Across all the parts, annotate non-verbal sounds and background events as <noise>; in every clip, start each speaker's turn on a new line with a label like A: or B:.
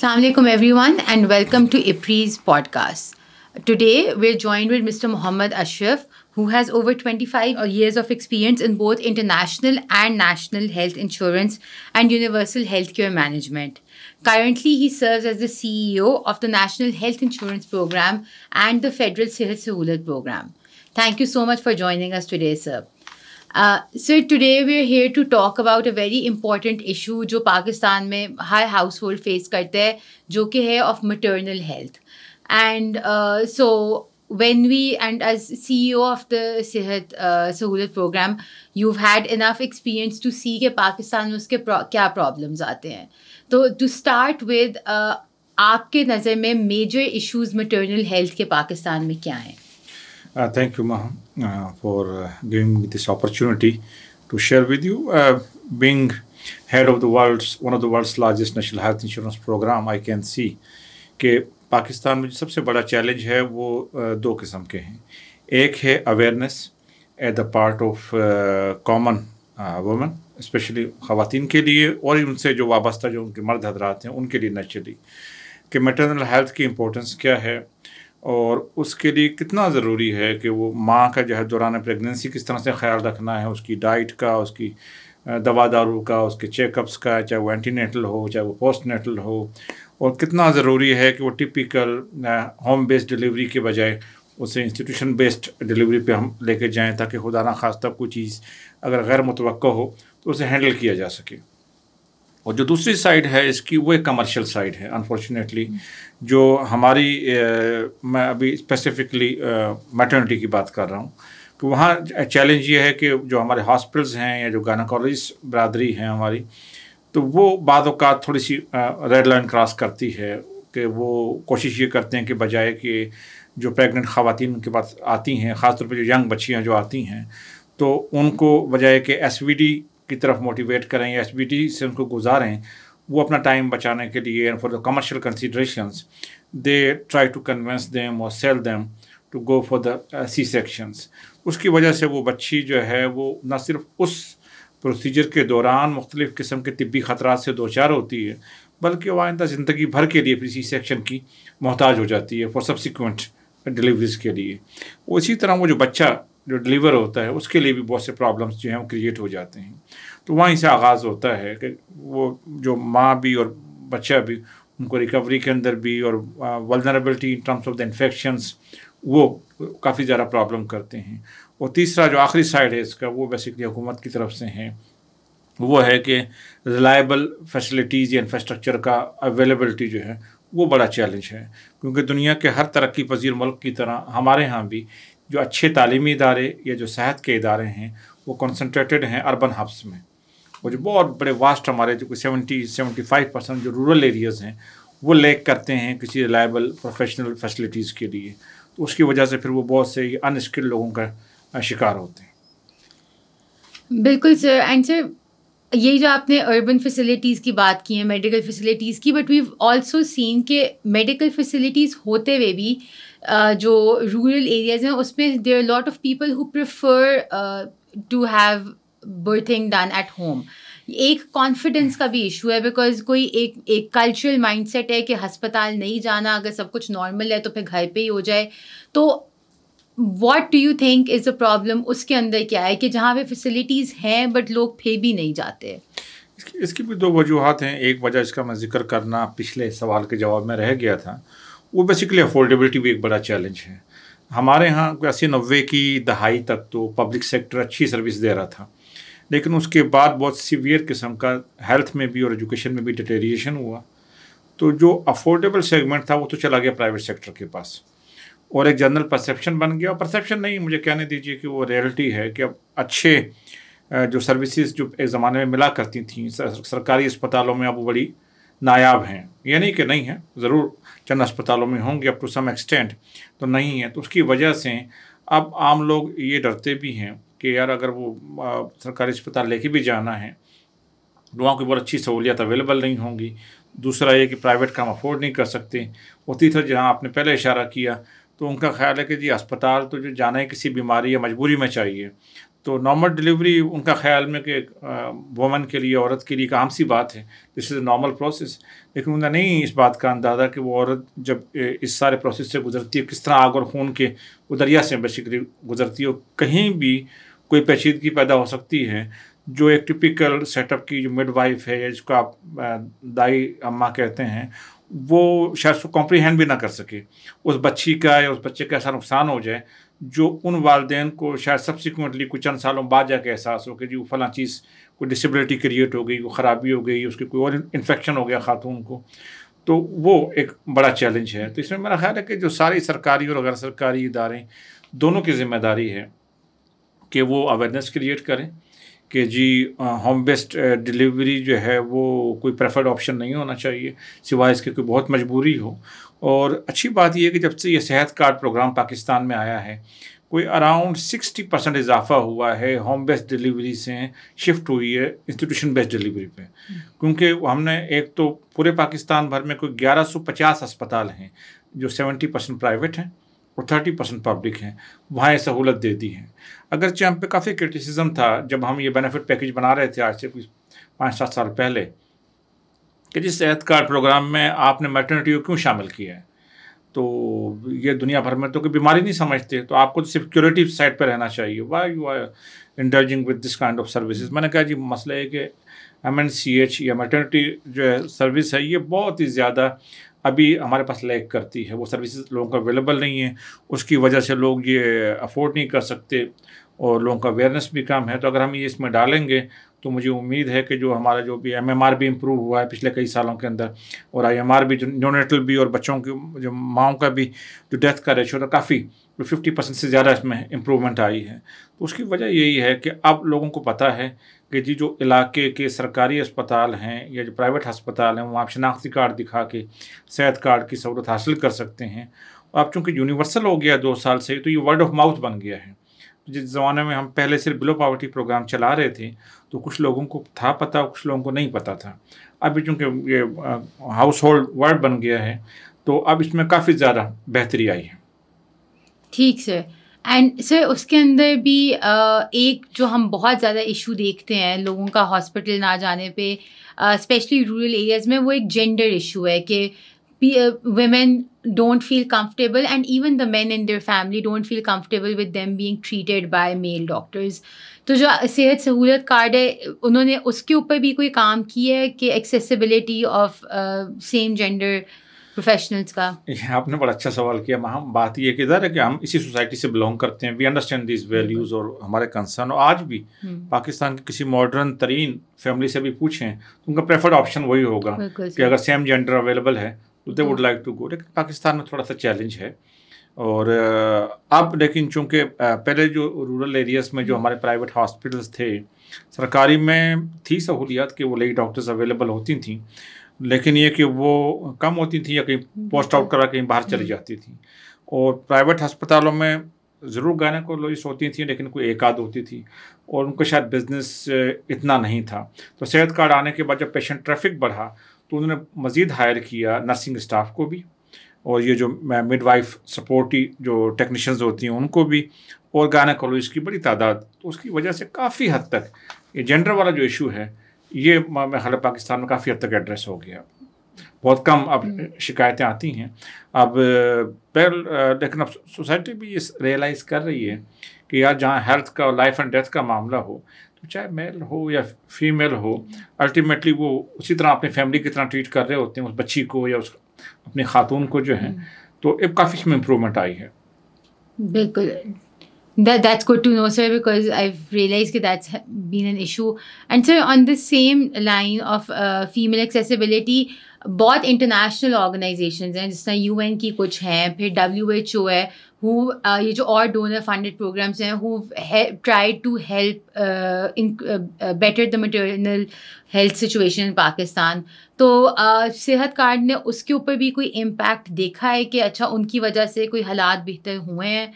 A: Assalamualaikum everyone and welcome to IPRI's podcast. Today we're joined with Mr. Muhammad Ashraf who has over 25 years of experience in both international and national health insurance and universal healthcare management. Currently he serves as the CEO of the National Health Insurance Program and the Federal Sehat Sehulat Program. Thank you so much for joining us today sir. Sir today we are here to talk about a very important issue जो पाकिस्तान में हर house hold face करते हैं जो कि है of maternal health and so we and as C E O of the Sehat Sahulat programme you had enough experience to see के पाकिस्तान में उसके क्या प्रॉब्लम्स आते हैं तो टू स्टार्ट विद आपके नज़र में मेजर इशूज़ मटर्नल हेल्थ के पाकिस्तान में क्या हैं
B: Uh, thank you, Maham, uh, for uh, giving me this opportunity to share with you. Uh, being head of the world's one of the world's largest national health insurance program, I can see कि पाकिस्तान में जो सबसे बड़ा challenge है वो दो किस्म के हैं एक है awareness at uh, part of common women specially ख़वान के लिए और उनसे जो वाबस्ता जो उनके मर्द हजरात हैं उनके लिए नेचुरली कि मेटर्नल हेल्थ की इम्पोर्टेंस क्या है और उसके लिए कितना ज़रूरी है कि वो माँ का जो है दौरान प्रेगनेंसी किस तरह से ख्याल रखना है उसकी डाइट का उसकी दवा दारू का उसके चेकअप्स का चाहे वो एंटीनेटल हो चाहे वो पोस्ट नेटल हो और कितना ज़रूरी है कि वो टिपिकल होम बेस्ड डिलीवरी के बजाय उसे इंस्टीट्यूशन बेस्ड डिलीवरी पे हम लेके जाएं ताकि खुदा ना खास्ता कोई चीज़ अगर गैर मुतव हो तो उसे हैंडल किया जा सके और जो दूसरी साइड है इसकी वो एक कमर्शियल साइड है अनफॉर्चुनेटली जो हमारी मैं अभी स्पेसिफिकली मैटर्निटी की बात कर रहा हूँ कि वहाँ चैलेंज ये है कि जो हमारे हॉस्पिटल्स हैं या जो गायनाकोलॉजिस्ट बरदरी हैं हमारी तो वो बाद थोड़ी सी रेड लाइन क्रॉस करती है कि वो कोशिश ये करते हैं कि बजाय कि जो प्रेग्नेंट ख़वान के पास आती हैं ख़ासतौर पर जो यंग बच्चियाँ जो आती हैं तो उनको बजाय कि एस वी डी की तरफ मोटिवेट करें या एस से उनको गुजारें वो अपना टाइम बचाने के लिए and for the commercial consideration they try to convince them और sell them to go for the C sections उसकी वजह से वो बच्ची जो है वो ना सिर्फ उस प्रोसीजर के दौरान मुख्तलिफ़ किस्म के तबी ख़तरा से दो चार होती है बल्कि वह आइंदा ज़िंदगी भर के लिए फिर सी सेक्शन की मोहताज हो जाती है फॉर सब्सिक्वेंट डिलीवरीज के लिए उसी तरह वो जो बच्चा जो डिलीवर होता है उसके लिए भी बहुत से प्रॉब्लम्स जो हैं वो क्रिएट हो जाते हैं तो वहीं से आगाज़ होता है कि वो जो माँ भी और बच्चा भी उनको रिकवरी के अंदर भी और vulnerability in terms of the infections वो काफ़ी ज़्यादा प्रॉब्लम करते हैं और तीसरा जो आखिरी साइड है इसका वो बेसिकली हुकूमत की तरफ से हैं वो है कि रिलायबल फैसिलिटीज़ या इंफ्रास्ट्रक्चर का अवेलेबलिटी जो है वो बड़ा चैलेंज है क्योंकि दुनिया के हर तरक्की पजीर मुल्क की तरह हमारे यहाँ भी जो अच्छे तालीमी इदारे या जो सेहत के इदारे हैं वो कंसनट्रेटेड हैं अर्बन हब्स में वो जो बहुत बड़े वास्ट हमारे जो सेवेंटी सेवेंटी फाइव परसेंट जो रूरल एरियाज़ हैं वो लैक करते हैं किसी रिलायबल प्रोफेशनल फैसिलिटीज़ के लिए तो उसकी वजह से फिर वो बहुत से अनस्किल्ड लोगों का शिकार होते
A: हैं बिल्कुल सर एंड सर ये जो आपने अर्बन फैसिलिटीज़ की बात की है मेडिकल फैसिलिटीज़ की बट वी ऑल्सो सीन के मेडिकल फैसिलिटीज़ होते हुए भी uh, जो रूरल एरियाज़ हैं उसमें there lot of people who prefer to have birthing done at home एक कॉन्फिडेंस का भी इशू है बिकॉज कोई एक एक कल्चरल माइंडसेट है कि अस्पताल नहीं जाना अगर सब कुछ नॉर्मल है तो फिर घर पे ही हो जाए तो what do you think is a problem उसके अंदर क्या है कि जहाँ पे फैसिलिटीज़ हैं बट लोग फिर भी नहीं जाते
B: इसकी, इसकी भी दो वजूहत हैं एक वजह इसका मैं जिक्र करना पिछले सवाल के जवाब में रह गया था वो बेसिकली अफोर्डेबिलिटी भी एक बड़ा चैलेंज है हमारे यहाँ अस्सी नब्बे की दहाई तक तो पब्लिक सेक्टर अच्छी सर्विस दे रहा था लेकिन उसके बाद बहुत सीवियर किस्म का हेल्थ में भी और एजुकेशन में भी डिटेरिएशन हुआ तो जो अफोर्डेबल सेगमेंट था वो तो चला गया प्राइवेट सेक्टर के पास और एक जनरल परसेप्शन बन गया और परसेप्शन नहीं मुझे कहने दीजिए कि वो रियलिटी है कि अब अच्छे जो सर्विसेज जो एक ज़माने में मिला करती थी सरकारी अस्पतालों में अब वो बड़ी नायाब हैं ये नहीं कि नहीं है ज़रूर चंद अस्पतालों में होंगे अब टू सम एक्सटेंट तो नहीं है तो उसकी वजह से अब आम लोग ये डरते भी हैं कि यार अगर वो सरकारी अस्पताल लेके भी जाना है लोगों की बहुत अच्छी सहूलियत अवेलेबल नहीं होंगी दूसरा ये कि प्राइवेट काम अफोर्ड नहीं कर सकते और तीसरा जहाँ आपने पहले इशारा किया तो उनका ख्याल है कि जी अस्पताल तो जो जाना है किसी बीमारी या मजबूरी में चाहिए तो नॉर्मल डिलीवरी उनका ख्याल में कि वुमन के लिए औरत के लिए एक आम सी बात है this is a normal process लेकिन उन्हें नहीं इस बात का अंदाज़ा कि वो औरत जब इस सारे प्रोसेस से गुजरती है किस तरह आग और खून के उदरिया से बेसिकली गुजरती है कहीं भी कोई पेचीदगी पैदा हो सकती है जो एक टिपिकल सेटअप की जो मिड वाइफ है जिसको आप दाई अम्मा कहते हैं वो शायद उसको कॉम्प्रीहेंड भी ना कर सके उस बच्ची का या उस बच्चे का ऐसा नुकसान हो जाए जो उन वालदे को शायद सब्सिक्वेंटली कुछ चंद सालों बाद जाके एहसास हो कि जी वो फला चीज़ कोई डिसेबिलिटी क्रिएट हो गई कोई ख़राबी हो गई उसकी कोई और इन्फेक्शन हो गया खातून को तो वो एक बड़ा चैलेंज है तो इसमें मेरा ख्याल है कि जो सारी सरकारी और गैर सरकारी इदारे दोनों की जिम्मेदारी है कि वो अवेयरनेस क्रिएट करें कि जी होम बेस्ड डिलीवरी जो है वो कोई प्रेफर्ड ऑप्शन नहीं होना चाहिए सिवाय इसके कोई बहुत मजबूरी हो और अच्छी बात यह है कि जब से ये सेहत कार्ड प्रोग्राम पाकिस्तान में आया है कोई अराउंड सिक्सटी परसेंट इजाफा हुआ है होम बेस्ड डिलीवरी से शिफ्ट हुई है इंस्टीट्यूशन बेस्ड डिलीवरी पे क्योंकि हमने एक तो पूरे पाकिस्तान भर में कोई ग्यारह सौ पचास अस्पताल हैं जो सेवेंटी परसेंट प्राइवेट हैं और थर्टी परसेंट पब्लिक हैं वहाँ ये सहूलत दे दी है अगरचे हम पे काफ़ी क्रिटिसिज्म था जब हम ये बेनिफिट पैकेज बना रहे थे आज से कुछ पाँच सात साल पहले कि जिस सेहत कार्ड प्रोग्राम में आपने मेटर्निटी को क्यों शामिल किया है तो ये दुनिया भर में तो कोई बीमारी नहीं समझते तो आपको तो सिर्फ क्यूरेटिव साइड पर रहना चाहिए why you are indulging with this kind of services मैंने कहा जी मसला है कि एम एन सी एच या मैटर्निटी जो है सर्विस है ये बहुत ही ज़्यादा अभी हमारे पास लैक करती है वो सर्विसेज लोगों को अवेलेबल नहीं है उसकी वजह से लोग ये अफोर्ड नहीं कर सकते और लोगों का अवेयरनेस भी कम है तो अगर हम ये इसमें डालेंगे तो मुझे उम्मीद है कि जो हमारा जो भी एम एम आर भी इम्प्रूव हुआ है पिछले कई सालों के अंदर और आई एम आर भी जो न्यूनेटल भी और बच्चों की जो माओ का भी जो डेथ का रेशो था काफ़ी फिफ्टी परसेंट से ज़्यादा इसमें इम्प्रूवमेंट आई है तो उसकी वजह यही है कि अब लोगों को पता है कि जी जो इलाके के सरकारी अस्पताल हैं या जो प्राइवेट अस्पताल हैं वहाँ आप शनाख्ती कार्ड दिखा के सेहत कार्ड की सहूलत हासिल कर सकते हैं और अब चूँकि यूनिवर्सल हो गया दो साल से तो ये वर्ड ऑफ माउथ बन गया है जिस ज़माने में हम पहले सिर्फ बिलो पावर्टी प्रोग्राम चला रहे थे तो कुछ लोगों को था पता कुछ लोगों को नहीं पता था अभी चूँकि ये हाउस होल्ड वर्ड बन गया है तो अब इसमें काफ़ी ज़्यादा बेहतरी आई है
A: ठीक से एंड सर उसके अंदर भी एक जो हम बहुत ज़्यादा इशू देखते हैं लोगों का हॉस्पिटल ना जाने पे स्पेशली रूरल एरियाज़ में वो एक जेंडर इशू है कि women don't feel comfortable and even the man in their family don't feel comfortable with them being treated by male doctors तो जो सेहत सहूलत कार्ड है उन्होंने उसके ऊपर भी कोई काम किया है कि accessibility of same gender professionals का
B: ये आपने बड़ा अच्छा सवाल किया महा बात ये कि है कि हम इसी सोसाइटी से बिलोंग करते हैं वी अंडरस्टैंड दिस वैल्यूज़ और हमारे कंसर्न और आज भी हम्म। पाकिस्तान के किसी मॉडर्न तरीन फैमिली से भी पूछें तो उनका प्रेफर्ड ऑप्शन वही होगा कि अगर सेम जेंडर अवेलेबल है तो they would like to go लेकिन पाकिस्तान में थोड़ा सा चैलेंज है और अब लेकिन चूंकि पहले जो रूरल एरियाज़ में जो हम्म। हमारे प्राइवेट हॉस्पिटल्स थे सरकारी में थी सहूलियत कि वो लेडी डॉक्टर्स अवेलेबल होती थी लेकिन ये कि वो कम होती थी या कहीं पोस्ट आउट करा कहीं बाहर चली जाती थी और प्राइवेट अस्पतालों में ज़रूर गायनाकोलॉजिस्ट होती थी लेकिन कोई एक आध होती थी और उनको शायद बिज़नेस इतना नहीं था तो सेहत कार्ड आने के बाद जब पेशेंट ट्रैफिक बढ़ा तो उन्होंने मज़ीद हायर किया नर्सिंग स्टाफ को भी और ये जो मिड वाइफ सपोर्टी जो टेक्नीशियंस होती हैं उनको भी और गायनाकोलॉजिस्ट की बड़ी तादाद तो उसकी वजह से काफ़ी हद तक ये जेंडर वाला जो इशू है ये हल पाकिस्तान में काफ़ी हद तक एड्रेस हो गया बहुत कम अब हम्म। शिकायतें आती हैं अब पहल लेकिन अब सोसाइटी भी ये रियलाइज़ कर रही है कि यार जहाँ हेल्थ का लाइफ एंड डेथ का मामला हो तो चाहे मेल हो या फीमेल हो अल्टीमेटली वो उसी तरह अपनी फैमिली की तरह ट्रीट कर रहे होते हैं उस बच्ची को या उस अपनी खातून को जो है हम्म। तो अब काफ़ी इसमें इम्प्रूवमेंट आई है
A: बिल्कुल that that's good to know sir because i've realized that that's been an issue and so on the same line of uh, female accessibility बहुत इंटरनेशनल ऑर्गेनाइजेशंस हैं जिस तरह यू एन की कुछ हैं फिर डब्ल्यू एच ओ है who ये जो और डोनर फंडेड प्रोग्राम्स हैं who try to help in better the maternal health situation in Pakistan तो uh, सेहत कार्ड ने उसके ऊपर भी कोई इम्पैक्ट देखा है कि अच्छा उनकी वजह से कोई हालात बेहतर हुए हैं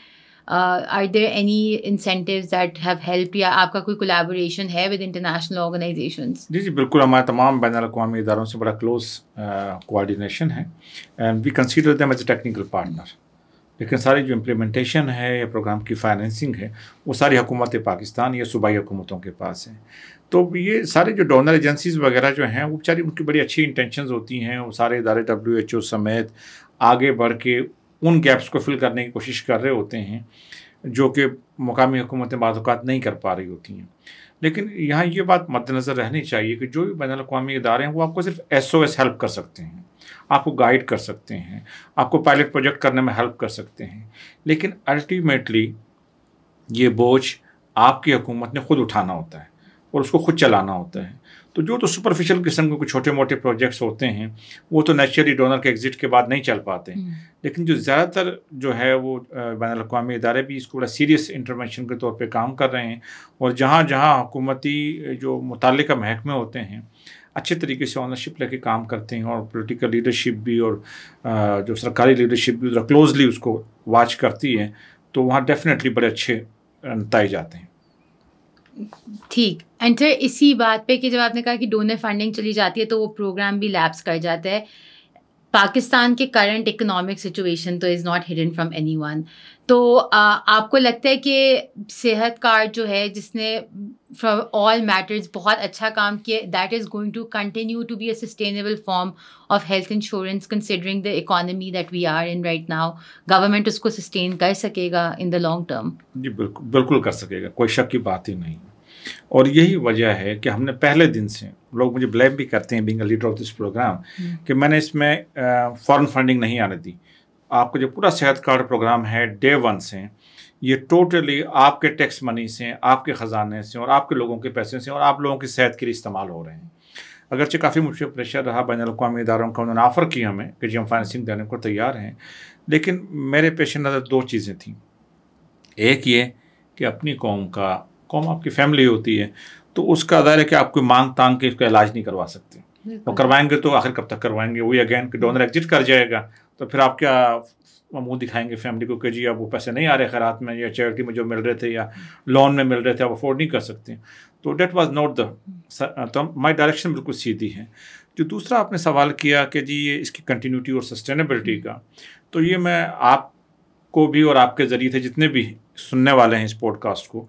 A: are there any incentive that have help या आपका कोई कोलेबोरेशन है विद इंटरनेशनल ऑर्गेनाइजेशन
B: जी जी बिल्कुल हमारे तमाम बैन अवी इदारों से बड़ा क्लोज कोआर्डिनेशन uh, है and we consider them as a technical partner लेकिन सारी जो इम्प्लीमेंटेशन है या प्रोग्राम की फाइनेंसिंग है वो सारी हुकूमत पाकिस्तान या सूबाई हुकूमतों के पास हैं तो ये सारे जो डोनर एजेंसीज़ वगैरह जो हैं वो बेचारी उनकी बड़ी अच्छी इंटेंशंस होती हैं वो सारे इदारे डब्ल्यू एच ओ समेत आगे बढ़ के उन गैप्स को फिल करने की कोशिश कर रहे होते हैं जो कि मुकामी हुकूमतें बात नहीं कर पा रही होती हैं लेकिन यहाँ ये बात मद्दनज़र रहनी चाहिए कि जो भी बैन अवी इदारे हैं वो आपको सिर्फ एस ओ एस हेल्प कर सकते हैं आपको गाइड कर सकते हैं आपको पायलट प्रोजेक्ट करने में हेल्प कर सकते हैं लेकिन अल्टीमेटली ये बोझ आपकी हुकूमत ने खुद उठाना होता है और उसको खुद चलाना होता है तो जो तो सुपरफिशियल किस्म के कुछ छोटे मोटे प्रोजेक्ट्स होते हैं वो तो नेचुरली डोनर के एग्जिट के बाद नहीं चल पाते हम्म। लेकिन जो ज़्यादातर जो है वो बैन अवी इदारे भी इसको बड़ा सीरियस इंटरवेंशन के तौर पर काम कर रहे हैं और जहाँ जहाँ हुकूमती जो मुतल महकमे होते हैं अच्छे तरीके से ऑनरशिप लेके काम करते हैं और पोलिटिकल लीडरशिप भी और जो सरकारी लीडरशिप भी क्लोजली उसको वॉच करती है तो वहाँ डेफिनेटली बड़े अच्छे नतज आते हैं
A: ठीक एंड सर इसी बात पे कि जब आपने कहा कि डोनर फंडिंग चली जाती है तो वो प्रोग्राम भी लैप्स कर जाता है पाकिस्तान के करंट इकोनॉमिक सिचुएशन तो is not hidden from anyone तो आ, आपको लगता है कि सेहत कार्ड जो है जिसने फ्रॉम ऑल मैटर्स बहुत अच्छा काम किया that is going to continue to be a sustainable form of health insurance considering the economy that we are in right now government उसको सस्टेन कर सकेगा इन द लॉन्ग टर्म
B: जी बिल्कुल बिल्कुल कर सकेगा कोई शक की बात ही नहीं और यही वजह है कि हमने पहले दिन से लोग मुझे ब्लेम भी करते हैं being leader of this programme कि मैंने इसमें फॉरन फंडिंग नहीं आने दी आपका जो पूरा सेहत कार्ड प्रोग्राम है डे वन से ये टोटली आपके टैक्स मनी से आपके ख़जाने से और आपके लोगों के पैसे से और आप लोगों की सेहत के लिए इस्तेमाल हो रहे हैं अगरचे काफ़ी मुझे प्रेशर रहा बैन अवी इदारों का उन्होंने ऑफ़र किया हमें कि जी हम फाइनेंसिंग देने को तैयार हैं लेकिन मेरे पेश नज़र दो चीज़ें थीं एक ये कि अपनी कौम का कौम आपकी फैमिली होती है तो उसका अदार है कि आप कोई मांग तांग के उसका इलाज नहीं करवा सकते वो तो करवाएंगे तो आखिर कब तक करवाएंगे वही अगेन कि डोनर एग्जिट कर जाएगा तो फिर आप क्या मुँह दिखाएंगे फैमिली को कि जी अब वो पैसे नहीं आ रहे खैरात में या चैरिटी में जो मिल रहे थे या लोन में मिल रहे थे आप अफोर्ड नहीं कर सकते तो डेट वाज नॉट द तो माई डायरेक्शन बिल्कुल सीधी है जो दूसरा आपने सवाल किया कि जी ये इसकी कंटिन्यूटी और सस्टेनेबिलिटी हम्म। का तो ये मैं आपको भी और आपके ज़रिए थे जितने भी सुनने वाले हैं इस पॉडकास्ट को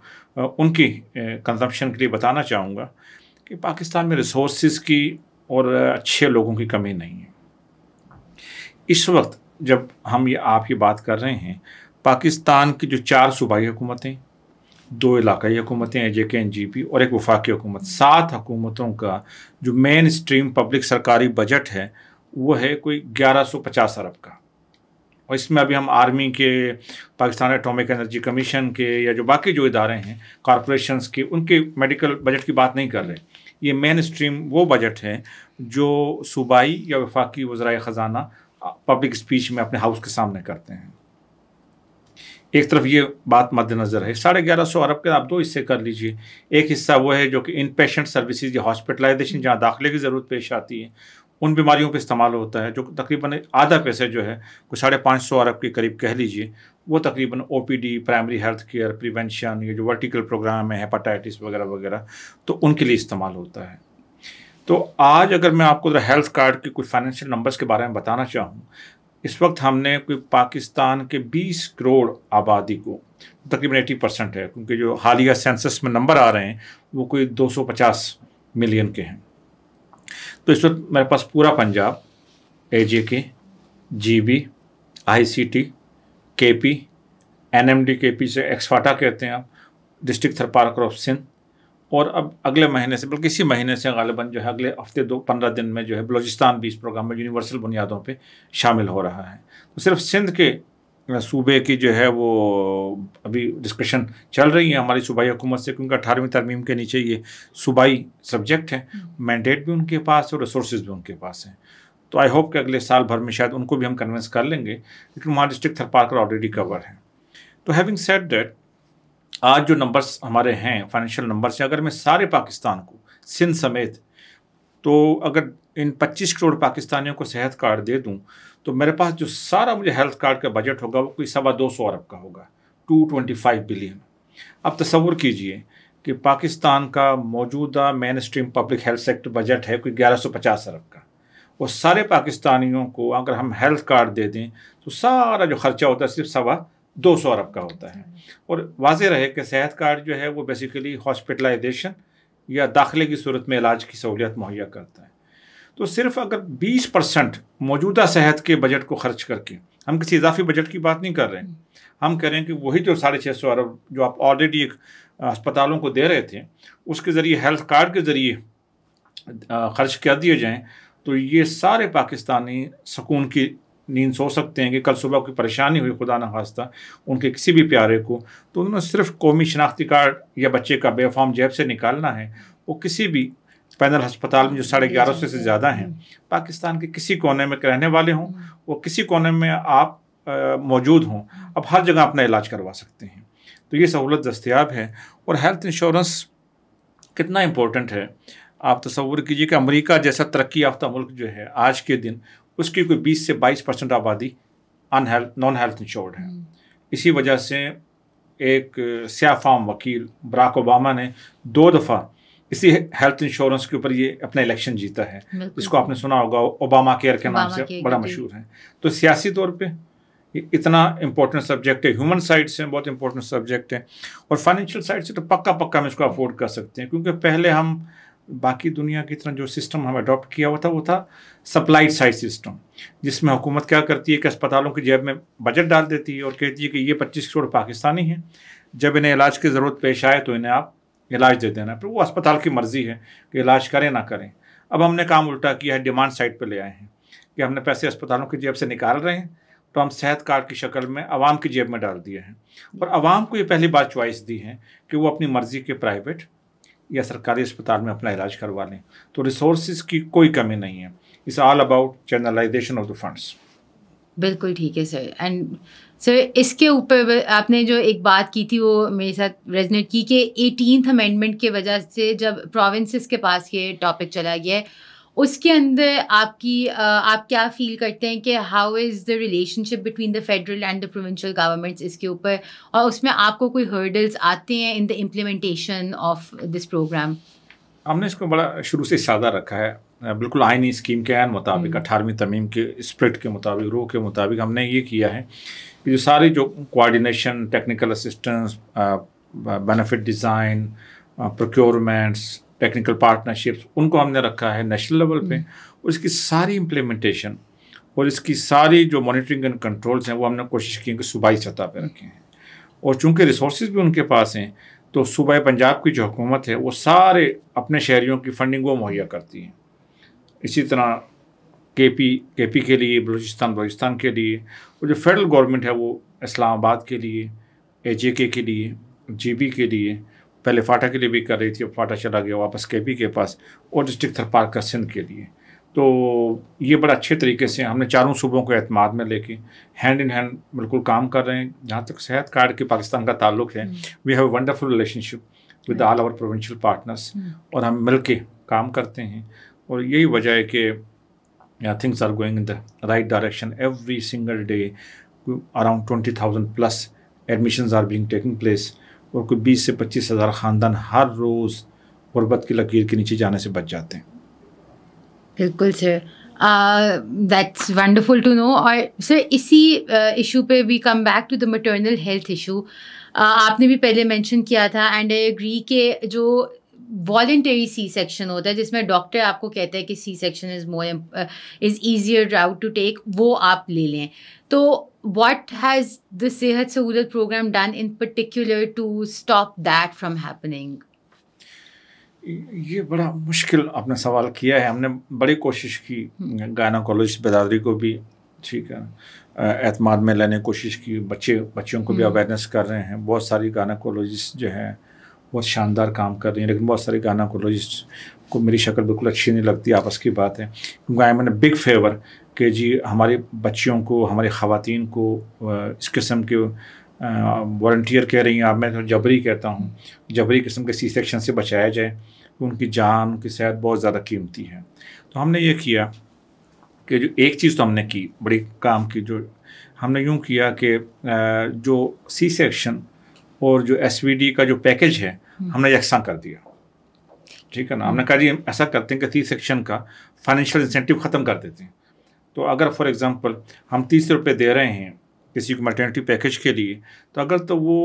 B: उनकी कंजम्पशन के लिए बताना चाहूँगा कि पाकिस्तान में रिसोर्स की और अच्छे लोगों की कमी नहीं है इस वक्त जब हम ये आपकी बात कर रहे हैं पाकिस्तान की जो चार सूबाई हुकूमतें दो इलाकई हुकूमतें ए जे के एन जी पी और एक वफाकी हुकूमत सात हुकूमतों का जो मेन स्ट्रीम पब्लिक सरकारी बजट है वो है कोई ग्यारह सौ पचास अरब का और इसमें अभी हम आर्मी के पाकिस्तान एटॉमिक एनर्जी कमीशन के या जो बाकी जो इदारे हैं कॉरपोरेशन के उनके मेडिकल बजट की बात नहीं कर रहे ये मेन स्ट्रीम वो बजट है जो सूबाई या वफाकी वज्रा ख़जाना पब्लिक स्पीच में अपने हाउस के सामने करते हैं एक तरफ ये बात मद्देनजर है साढ़े ग्यारह सौ अरब के आप दो हिस्से कर लीजिए एक हिस्सा वो है जो कि इन पेशेंट सर्विसज या हॉस्पिटलाइजेशन जहाँ दाखिले की ज़रूरत पेश आती है उन बीमारियों पर इस्तेमाल होता है जो तकरीबन आधा पैसे जो है कुछ साढ़े पाँच सौ अरब के करीब कह लीजिए वो तकरीबन ओ प्राइमरी हेल्थ केयर प्रिवेंशन ये जो वर्टिकल प्रोग्राम है हेपाटाइटिस वगैरह वगैरह तो उनके लिए इस्तेमाल होता है तो आज अगर मैं आपको हेल्थ कार्ड के कुछ फाइनेंशियल नंबर्स के बारे में बताना चाहूँ इस वक्त हमने कोई पाकिस्तान के 20 करोड़ आबादी को तकरीबन 80 परसेंट है क्योंकि जो हालिया सेंसस में नंबर आ रहे हैं वो कोई 250 मिलियन के हैं तो इस वक्त मेरे पास पूरा Punjab A J K G B I C T K P N M D K P से एक्सफाटा कहते हैं आप डिस्ट्रिक्ट थरपारकर ऑफ सिंध और अब अगले महीने से बल्कि इसी महीने से गालिबा जो है अगले हफ्ते दो पंद्रह दिन में जो है बलोचिस्तान भी इस प्रोग्राम में यूनिवर्सल बुनियादों पर शामिल हो रहा है तो सिर्फ सिंध के सूबे की जो है वो अभी डिस्कशन चल रही है हमारी सूबाई हुकूमत से क्योंकि अठारहवीं तरमीम के नीचे ये सूबाई सब्जेक्ट है मैंडेट भी उनके पास है और रिसोर्स भी उनके पास हैं तो आई होप कि अगले साल भर में शायद उनको भी हम कन्वेंस कर लेंगे लेकिन वहाँ डिस्ट्रिक्ट थरपारकर ऑलरेडी कवर है तो हैविंग सेट डेट आज जो नंबर्स हमारे हैं फाइनेंशियल नंबर्स हैं अगर मैं सारे पाकिस्तान को सिंध समेत तो अगर इन 25 करोड़ पाकिस्तानियों को सेहत कार्ड दे दूँ तो मेरे पास जो सारा मुझे हेल्थ कार्ड का बजट होगा वो कोई सवा दो सौ अरब का होगा टू ट्वेंटी फाइव बिलियन अब तस्वुर कीजिए कि पाकिस्तान का मौजूदा mainstream public health sector budget है कोई ग्यारह सौ पचास अरब का और सारे पाकिस्तानियों को अगर हम हेल्थ कार्ड दे दें तो सारा जो खर्चा होता है सिर्फ सवा दो सौ अरब का होता है और वाज रहे कि सेहत कार्ड जो है वो बेसिकली हॉस्पिटलाइजेशन या दाखिले की सूरत में इलाज की सहूलियत मुहैया करता है तो सिर्फ अगर 20 परसेंट मौजूदा सेहत के बजट को खर्च करके हम किसी इजाफी बजट की बात नहीं कर रहे हैं हम कह रहे हैं कि वही जो साढ़े छः सौ अरब जो आप ऑलरेडी एक अस्पतालों को दे रहे थे उसके ज़रिए हेल्थ कार्ड के ज़रिए खर्च कर दिए जाएँ तो ये सारे पाकिस्तानी सुकून की नींद सो सकते हैं कि कल सुबह कोई परेशानी हुई खुदा न खास्ता उनके किसी भी प्यारे को तो उन्होंने सिर्फ कौमी शनाख्ती कार्ड या बच्चे का बेफॉर्म जेब से निकालना है वो किसी भी पैनल अस्पताल में जो साढ़े ग्यारह सौ से ज़्यादा हैं पाकिस्तान के किसी कोने में रहने वाले हों वो किसी कोने में आप मौजूद हों अब हर जगह अपना इलाज करवा सकते हैं तो ये सहूलत दस्तियाब है और हेल्थ इंश्योरेंस कितना इम्पोर्टेंट है आप तस्वुर कीजिए कि अमेरिका जैसा तरक्की याफ्ता मुल्क जो है आज के दिन उसकी कोई 20 से 22 परसेंट आबादी अनहेल्थ नॉन हेल्थ इंश्योर्ड है हम्म। इसी वजह से एक सियाफाम वकील बराक ओबामा ने दो दफ़ा इसी हेल्थ इंश्योरेंस के ऊपर ये अपना इलेक्शन जीता है इसको आपने सुना होगा ओबामा केयर के नाम से बड़ा मशहूर है तो सियासी तौर पर इतना इम्पोर्टेंट सब्जेक्ट है ह्यूमन साइड से बहुत इंपॉर्टेंट सब्जेक्ट है और फाइनेंशियल साइड से तो पक्का पक्का हम इसको अफोर्ड कर सकते हैं क्योंकि पहले हम बाकी दुनिया की तरह जो सिस्टम हम अडॉप्ट किया हुआ था वो था सप्लाई साइड सिस्टम जिसमें हुकूमत क्या करती है कि अस्पतालों की जेब में बजट डाल देती है और कहती है कि ये पच्चीस करोड़ पाकिस्तानी हैं जब इन्हें इलाज की ज़रूरत पेश आए तो इन्हें आप इलाज दे देना पर वो अस्पताल की मर्ज़ी है कि इलाज करें ना करें अब हमने काम उल्टा किया है डिमांड साइड पर ले आए हैं कि हमने पैसे अस्पतालों की जेब से निकाल रहे हैं तो हम सेहत कार्ड की शक्ल में आवाम की जेब में डाल दिए हैं और आवाम को ये पहली बार च्वाइस दी है कि वो अपनी मर्ज़ी के प्राइवेट या सरकारी अस्पताल में अपना इलाज करवा लें तो रिसोर्स की कोई कमी नहीं है it's all about channelization of the
A: funds बिल्कुल ठीक है सर एंड सर इसके ऊपर आपने जो एक बात की थी वो मेरे साथ रेजनेट की कि एटीनथ अमेंडमेंट के वजह से जब प्रोविंसेस के पास ये टॉपिक चला गया है उसके अंदर आपकी आप क्या फील करते हैं कि how is the relationship between the federal and the provincial governments इसके ऊपर और उसमें आपको कोई हर्डल्स आते हैं in the implementation of this program हमने
B: इसको बड़ा शुरू से सादा रखा है बिल्कुल आइनी स्कीम के आन मुताबिक हम्म। अठारहवीं तमीम के स्प्रिट के मुताबिक रूह के मुताबिक हमने ये किया है कि जो सारी जो coordination technical assistance benefit design procurements technical partnerships उनको हमने रखा है नेशनल लेवल पे हम्म। और इसकी सारी इम्प्लीमेंटेशन और इसकी सारी जो मॉनिटरिंग एंड कंट्रोल्स हैं वो हमने कोशिश की कि सूबाई सतह पर रखे हैं और चूंकि रिसोर्स भी उनके पास हैं तो सूबा पंजाब की जो हुकूमत है वो सारे अपने शहरीों की फंडिंग वो मुहैया करती है इसी तरह के पी के पी के लिए बलूचिस्तान बलूचिस्तान के लिए और जो फेडरल गवर्नमेंट है वो इस्लामाबाद के लिए ए जे के के लिए जी बी के लिए पहले फाटा के लिए भी कर रही थी और फाटा चला गया वापस के पी के पास और डिस्ट्रिक्ट थरपारकर सिंध के लिए तो ये बड़ा अच्छे तरीके से हमने चारों सूबों को अतमाद में लेके हैंड इन हैंड बिल्कुल काम कर रहे हैं जहाँ तक सेहत कार्ड के पाकिस्तान का ताल्लुक है we have wonderful relationship with all our provincial partners और हम मिल के काम करते हैं और यही वजह है कि things are going in the right direction every single day around twenty thousand plus admission are being taking place और कोई बीस से पच्चीस हज़ार ख़ानदान हर रोज़ गुरबत की लकीर के नीचे जाने से बच जाते हैं
A: बिल्कुल sir that's wonderful to know और सर इसी इशू uh, पे we come back to the maternal health issue आपने भी पहले मेंशन किया था एंड आई एग्री के जो वॉल्टरी सी सेक्शन होता है जिसमें डॉक्टर आपको कहते हैं कि C section is more is easier route to take वो आप ले लें तो what has the Sehat Sahulat program done in particular to stop that from happening
B: ये बड़ा मुश्किल आपने सवाल किया है हमने बड़ी कोशिश की गायनाकोलॉजिस्ट बिरादरी को भी ठीक है uh, एतमाद में लेने की कोशिश की बच्चे बच्चों को भी अवेयरनेस हम्म। कर रहे हैं बहुत सारी गायनाकोलॉजिस्ट जो हैं बहुत शानदार काम कर रही हैं लेकिन बहुत सारे गायनाकोलॉजिस्ट को मेरी शक्ल बिल्कुल अच्छी नहीं लगती आपस की बात है क्योंकि आई मैंने बिग फेवर कि जी हमारे बच्चियों को हमारे ख़वान को इस किस्म के वॉल्टियर कह रही हैं आप मैं तो जबरी कहता हूँ जबरी किस्म के सी सेक्शन से बचाया जाए उनकी जान उनकी सेहत बहुत ज़्यादा कीमती है तो हमने ये किया कि जो एक चीज़ तो हमने की बड़ी काम की जो हमने यूँ किया कि जो सी सेक्शन और जो एस का जो पैकेज है हमने यकसा कर दिया ठीक है ना हमने कहा जी ऐसा करते हैं कि तीस सेक्शन का फाइनेंशियल इंसेंटिव ख़त्म कर देते हैं तो अगर फॉर एग्ज़ाम्पल हम तीस रुपये दे रहे हैं किसी को मटर्निटी पैकेज के लिए तो अगर तो वो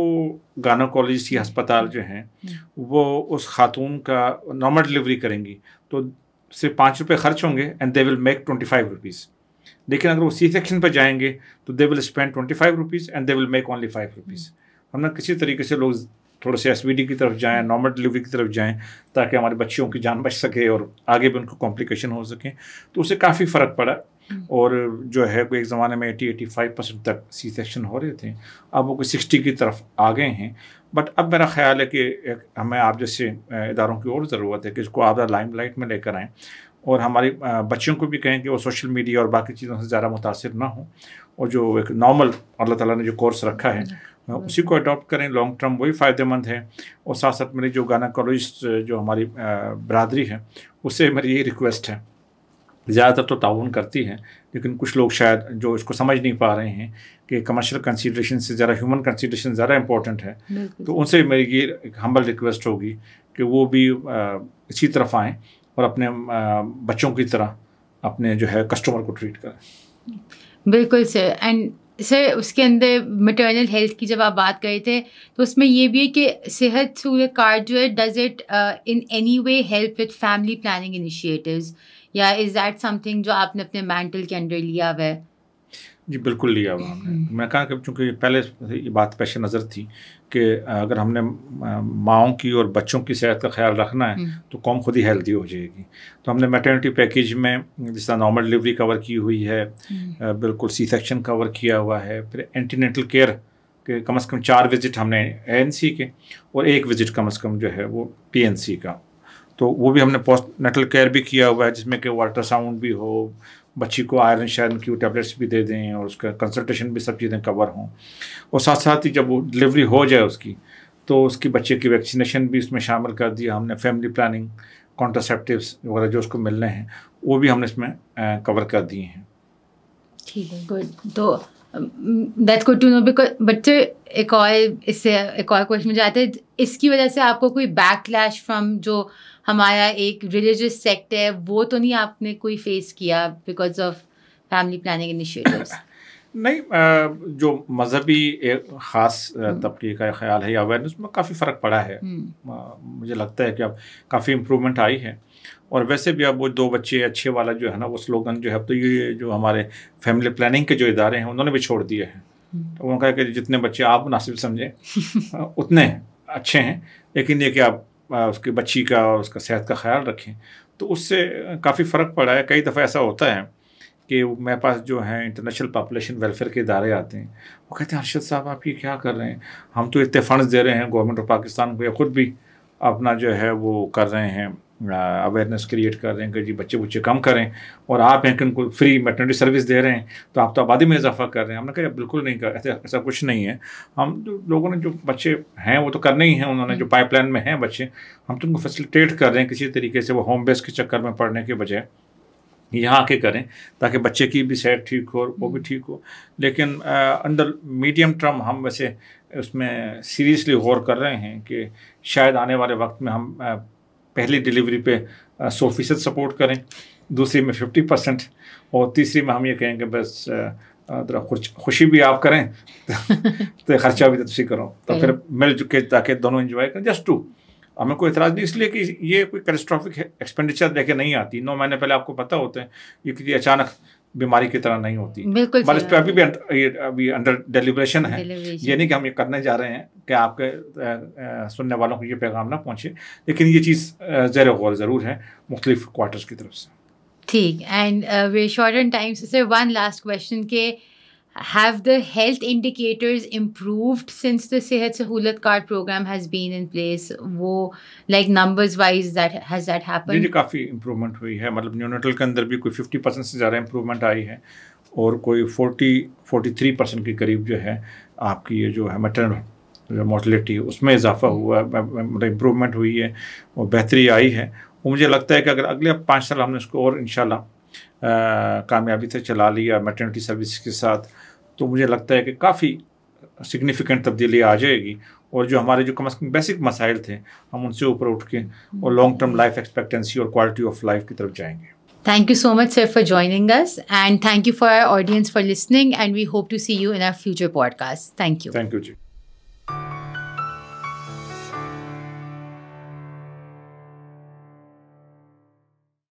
B: गाना कॉलेज की अस्पताल जो हैं वो उस खातून का नॉर्मल डिलीवरी करेंगी तो सिर्फ पाँच रुपये खर्च होंगे and they will make twenty five rupees लेकिन अगर वो सी सेक्शन पर जाएंगे तो they will spend twenty five rupees and they will make only five rupees हमने किसी तरीके से लोग थोड़े से एस की तरफ जाएँ नॉर्मल डिलीवरी की तरफ जाएँ ताकि हमारे बच्चियों की जान बच सके और आगे भी उनको कॉम्प्लिकेशन हो सकें तो उससे काफ़ी फ़र्क पड़ा हम्म। और जो है कोई एक ज़माने में एटी एटी फाइव परसेंट तक सी सेक्शन हो रहे थे अब वो कोई सिक्सटी की तरफ आ गए हैं बट अब मेरा ख्याल है कि हमें आप जैसे इदारों की और ज़रूरत है कि इसको आप लाइम लाइट में लेकर आएँ और हमारे बच्चों को भी कहें कि वो सोशल मीडिया और बाकी चीज़ों से ज़्यादा मुतासर ना हो और जो एक नॉर्मल अल्लाह ताला ने जो कोर्स रखा है हम्म। हाँ, उसी को अडॉप्ट करें लॉन्ग टर्म वही फ़ायदेमंद है और साथ साथ मेरी जो गानाकोलॉजिस्ट जो हमारी बरदरी है उससे मेरी यही रिक्वेस्ट है ज़्यादातर तो ताउन करती है लेकिन कुछ लोग शायद जो इसको समझ नहीं पा रहे हैं कि कमर्शियल कंसीडरेशन से ज़रा ह्यूमन कंसीडरेशन ज़्यादा इंपॉर्टेंट है तो उनसे मेरी ये हम्बल रिक्वेस्ट होगी कि वो भी इसी तरफ आएँ और अपने बच्चों की तरह अपने जो है कस्टमर को ट्रीट करें
A: बिल्कुल सर एंड सर उसके अंदर मटर्नल हेल्थ की जब आप बात कर रहे थे तो उसमें ये भी है कि सेहत सूर्य कार्ड जो है does it in any way help with family planning initiatives या इज़ दैट समथिंग जो आपने अपने मेंटल के अंडर लिया हुआ है
B: जी बिल्कुल लिया हुआ हम्म। हमने मैं कहा कि चूँकि पहले ये बात पेश नज़र थी कि अगर हमने माओ की और बच्चों की सेहत का ख्याल रखना है हम्म। तो कौम खुद ही हेल्दी हो जाएगी तो हमने मेटर्निटी पैकेज में जिस तरह नॉर्मल डिलीवरी कवर की हुई है हम्म। बिल्कुल सी सेक्शन कवर किया हुआ है फिर एंटीनेटल केयर के कम अज़ कम चार विज़िट हमने एन के और एक विज़िट कम अज़ कम जो है वो पी का तो वो भी हमने पोस्ट नेटल केयर भी किया हुआ है जिसमें कि अल्ट्रासाउंड भी हो बच्ची को आयरन शायरन की टैबलेट्स भी दे दें और उसका कंसल्टेशन भी सब चीज़ें कवर हों और साथ साथ ही जब वो डिलीवरी हो जाए उसकी तो उसकी बच्चे की वैक्सीनेशन भी उसमें शामिल कर दिया हमने फैमिली प्लानिंग कॉन्ट्रासेप्टिव्स वगैरह जो उसको मिलने हैं वो भी हमने इसमें कवर कर दिए हैं
A: ठीक है गुड तो that's good to know because बच्चे एक और इससे एक और क्वेश्चन मुझे आते हैं इसकी वजह से आपको कोई बैकलैश फ्रॉम जो हमारा एक रिलीजियस सेक्ट है वो तो नहीं आपने कोई फेस किया because of family planning initiatives
B: नहीं जो मजहबी एक ख़ास हम्म। तबके का ख्याल है अवेयरनेस में काफ़ी फ़र्क पड़ा है हम्म। मुझे लगता है कि अब काफ़ी इम्प्रूवमेंट आई है और वैसे भी अब वो दो बच्चे अच्छे वाला जो है ना वो स्लोगन जो है तो ये जो हमारे फैमिली प्लानिंग के जो इदारे हैं उन्होंने भी छोड़ दिए हैं तो उन्होंने कहा कि जितने बच्चे आप मुनासिब समझें <laughs> उतने अच्छे हैं लेकिन ये कि आप उसकी बच्ची का और उसका सेहत का ख्याल रखें तो उससे काफ़ी फ़र्क पड़ा है कई दफ़ा ऐसा होता है कि मेरे पास जो हैं इंटरनेशनल पॉपुलेशन वेलफेयर के इदारे आते हैं वो कहते हैं अरशद साहब आप ये क्या कर रहे हैं हम तो इतने फ़ंड्स दे रहे हैं गवर्नमेंट ऑफ पाकिस्तान को या ख़ुद भी अपना जो है वो कर रहे हैं अवेयरनेस क्रिएट कर रहे हैं कि जी बच्चे बुच्चे कम करें और आप हैं कि उनको फ्री मेटर्निटी सर्विस दे रहे हैं तो आप तो आबादी में इजाफा कर रहे हैं हमने कहा बिल्कुल नहीं कर ऐसा ऐसा कुछ नहीं है हम जो लोगों ने जो बच्चे हैं वो तो करने ही हैं उन्होंने जो पाइपलाइन हम्म। में हैं बच्चे हम तो उनको फैसिलिटेट कर रहे हैं किसी तरीके से वो होम बेस के चक्कर में पढ़ने के बजाय यहाँ आके करें ताकि बच्चे की भी सेहत ठीक हो वो भी हम्म। ठीक हो लेकिन अंडर मीडियम टर्म हम वैसे उसमें सीरियसली गौर कर रहे हैं कि शायद आने वाले वक्त में हम पहली डिलीवरी पे सौ फीसद सपोर्ट करें दूसरी में फिफ्टी परसेंट और तीसरी में हम ये कहेंगे बस जरा खुशी भी आप करें <laughs> तो खर्चा भी तुम करो तो फिर मिल चुके ताकि दोनों इन्जॉय करें जस्ट टू हमें कोई इतराज़ नहीं इसलिए कि ये कोई कैटास्ट्रॉफिक एक्सपेंडिचर लेके नहीं आती नौ महीने पहले आपको पता होते हैं ये किसी अचानक बीमारी की तरह नहीं होती बिल्कुल मतलब इस पर अभी भी अभी अंडर डेलीब्रेशन है ये नहीं कि हम ये करने जा रहे हैं कि आपके सुनने वालों को ये पैगाम ना पहुँचे लेकिन ये चीज़ ज़ैर गौर ज़रूर है मुख्तलिफ क्वार्टर्स की तरफ से
A: ठीक and we short and times से वन लास्ट क्वेश्चन के have the health indicators improved since the Sehat Sahulat card program has been in place? वो like numbers wise that has that happened? जी
B: काफ़ी improvement हुई है मतलब neonatal के अंदर भी कोई 50 परसेंट से ज़्यादा improvement आई है और कोई 40 43 परसेंट के करीब जो है आपकी ये जो है मटर्नल जो मोर्टलिटी उसमें इजाफा हुआ मतलब इम्प्रूवमेंट हुई है और बेहतरी आई है और मुझे लगता है कि अगर अगले पाँच साल हमने इसको और इन कामयाबी से चला लिया मेटर्निटी सर्विस के साथ तो मुझे लगता है कि काफ़ी सिग्निफिकेंट तब्दीली आ जाएगी और जो हमारे जो कम अज कम बेसिक मसाइल थे हम उनसे ऊपर उठ के और लॉन्ग टर्म लाइफ एक्सपेक्टेंसी और क्वालिटी ऑफ लाइफ की तरफ जाएंगे
A: thank you so much sir for joining us and thank you for our audience for listening and we hope to see you in our future podcast thank you
B: thank you ji